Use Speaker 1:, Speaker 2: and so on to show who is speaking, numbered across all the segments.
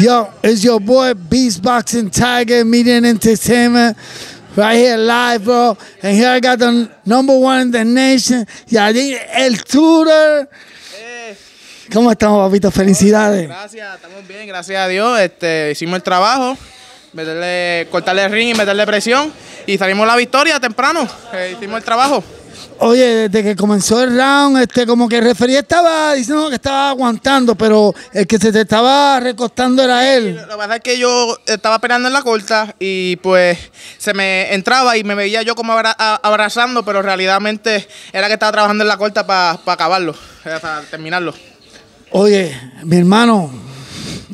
Speaker 1: Yo, es your boy Beast Boxing Tiger Media Entertainment. Right here live, bro. And here I got the number one in the nation, El Tutor. Eh. ¿Cómo estamos, papito? Felicidades. Gracias, estamos
Speaker 2: bien, gracias a Dios. Este, hicimos el trabajo, meterle, cortarle el ring y meterle presión. Y
Speaker 1: salimos la victoria temprano. Eh, hicimos el trabajo. Oye, desde que comenzó el round, este, como que refería, estaba diciendo que estaba aguantando, pero el que se te estaba recostando era él.
Speaker 2: La verdad es que yo estaba esperando en la corta y pues se me entraba y me veía yo como abrazando, pero realmente era que estaba trabajando en la corta para acabarlo, para terminarlo.
Speaker 1: Oye, mi hermano,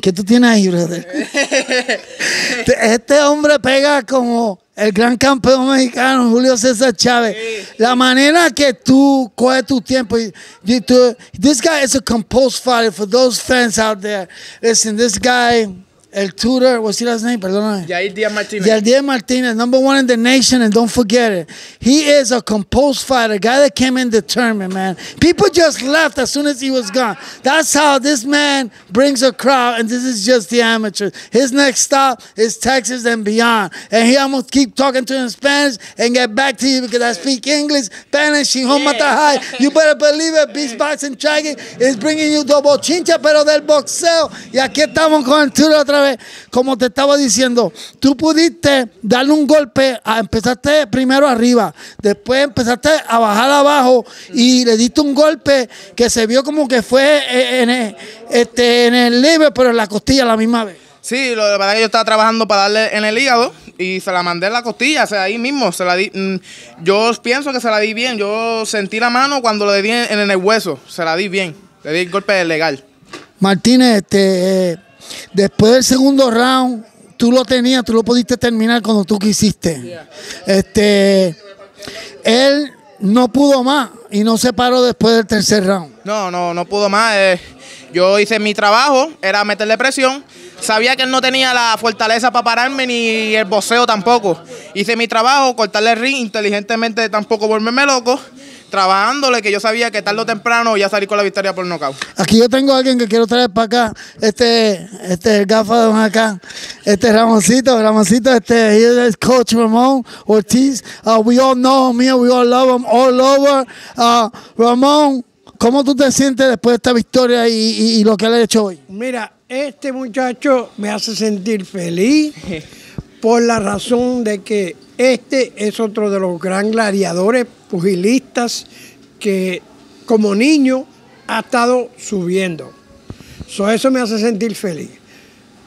Speaker 1: ¿Qué tú tienes ahí, brother? este hombre pega como el gran campeón mexicano, Julio César Chávez. La manera que tú coges tu tiempo. You, this guy is a composed fighter. For those fans out there, listen, this guy. El tutor, what's his name? Perdóname. Yair Diaz Martinez. Yair Diaz Martinez, number one in the nation, and don't forget it. He is a composed fighter, a guy that came in determined, man. People just left as soon as he was gone. That's how this man brings a crowd, and this is just the amateur. His next stop is Texas and beyond. And he almost keep talking to him in Spanish and get back to you because I speak English, Spanish, y home yeah. You better believe it, Beast Boxing Dragon is bringing you double chincha, pero del boxeo. Y aquí estamos con el tutor otra vez. como te estaba diciendo, tú pudiste darle un golpe, a, empezaste primero arriba, después empezaste a bajar abajo y le diste un golpe que se vio como que fue eh, en el, este, en el libre, pero en la costilla la
Speaker 2: misma vez. Sí, lo que yo estaba trabajando para darle en el hígado y se la mandé en la costilla, o sea, ahí mismo, se la di, mm, yo pienso que se la di bien, yo sentí la mano cuando le di en, el hueso, se la di bien, le di el golpe legal.
Speaker 1: Martínez, este, eh, Después del segundo round, tú lo tenías, tú lo pudiste terminar cuando tú quisiste. Este, él no pudo más y no se paró después del tercer round.
Speaker 2: No, no, no pudo más. Eh. yo hice mi trabajo, era meterle presión. Sabía que él no tenía la fortaleza para pararme ni el boceo tampoco. Hice mi trabajo, cortarle el ring, inteligentemente tampoco volverme loco trabajándole, que yo sabía que tarde o temprano ya salí con la victoria por nocaut.
Speaker 1: Aquí yo tengo a alguien que quiero traer para acá, este, este gafa de acá, este Ramoncito, Ramoncito, este, es Coach Ramón Ortiz. Uh, we all know him we all love him, all over. Uh, Ramón, ¿cómo tú te sientes después de esta victoria y, lo que le he hecho hoy?
Speaker 2: Mira, este muchacho me hace sentir feliz. por la razón de que este es otro de los gran gladiadores pugilistas que como niño ha estado subiendo. eso me hace sentir feliz.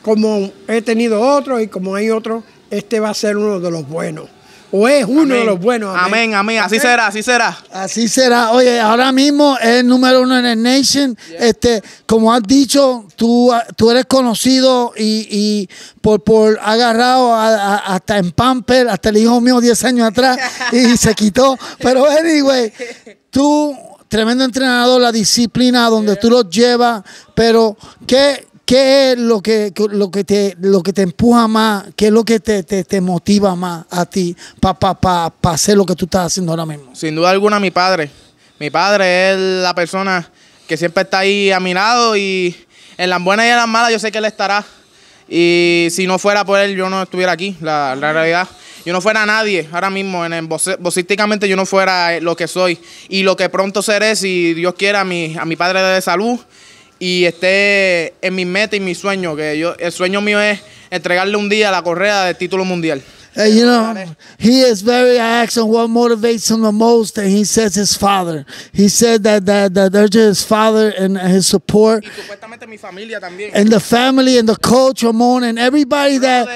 Speaker 2: Como he tenido otros y como hay otros, este va a ser uno de los buenos
Speaker 1: o es uno de los buenos. Amén. amén. Así será, así será. Así será. Oye, ahora mismo es el número uno en el Nation. Este, como has dicho, tú, tú eres conocido y, por, por agarrado hasta en Pamper, hasta el hijo mío 10 años atrás y se quitó. Pero anyway, tú, tremendo entrenador, la disciplina donde tú los llevas, pero ¿qué, ¿Qué es lo que, lo que, te, lo que te empuja más? ¿Qué es lo que te, te, motiva más a ti para pa, hacer lo que tú estás haciendo ahora mismo?
Speaker 2: Sin duda alguna, mi padre. Mi padre es la persona que siempre está ahí a mi lado y en las buenas y en las malas yo sé que él estará. Y si no fuera por él, yo no estuviera aquí, la, realidad. Yo no fuera nadie ahora mismo, en yo no fuera lo que soy y lo que pronto seré, si Dios quiera, a mi, a mi padre de salud y esté en mi meta y mi sueño, que yo, el sueño mío es entregarle un día la correa del título mundial.
Speaker 1: you know, he is very. I asked him what motivates him the most, and he says his father. He said that that that they're just his father and his support, mi and the family and the coach Ramon and everybody that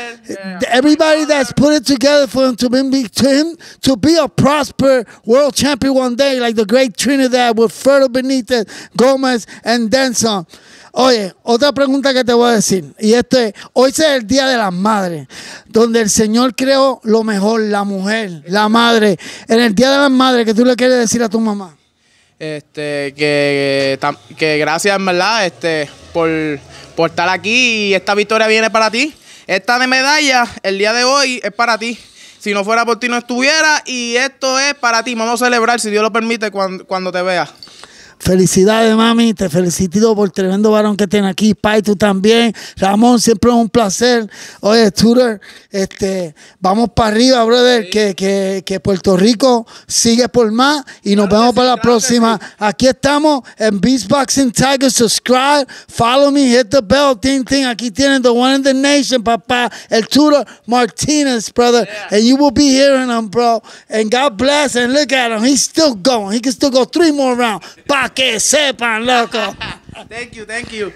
Speaker 1: everybody that's put it together for him to be to him to be a prosper world champion one day, like the great Trinidad with Ferro Benítez, Gómez, and Denson Oye, otra pregunta que te voy a decir, y este, hoy es el Día de las Madres, donde el Señor creó lo mejor, la mujer, la madre. En el Día de las Madres, ¿qué tú le quieres decir a tu mamá?
Speaker 2: Este, que, que, gracias, en verdad, este, por, por estar aquí y esta victoria viene para ti. Esta de medalla, el día de hoy, es para ti. Si no fuera por ti, no estuviera. Y esto es para ti. Vamos a celebrar,
Speaker 1: si Dios lo permite, cuando, te vea. Felicidades, mami. Te felicito por el tremendo varón que tiene aquí. Pai, tú también. Ramón, siempre es un placer. Oye, Tudor, este, vamos para arriba, brother. Que, Puerto Rico sigue por más. Y nos vemos para la próxima. Aquí estamos en Beast Boxing Tiger. Subscribe, follow me, hit the bell, ting, ting. Aquí tienen The One in the Nation, papá. El Tudor Martinez, brother. And you will be hearing him, bro. And God bless. And look at him. He's still going. He can still go three more rounds. Bye que sepan, loco.
Speaker 2: thank you, thank you.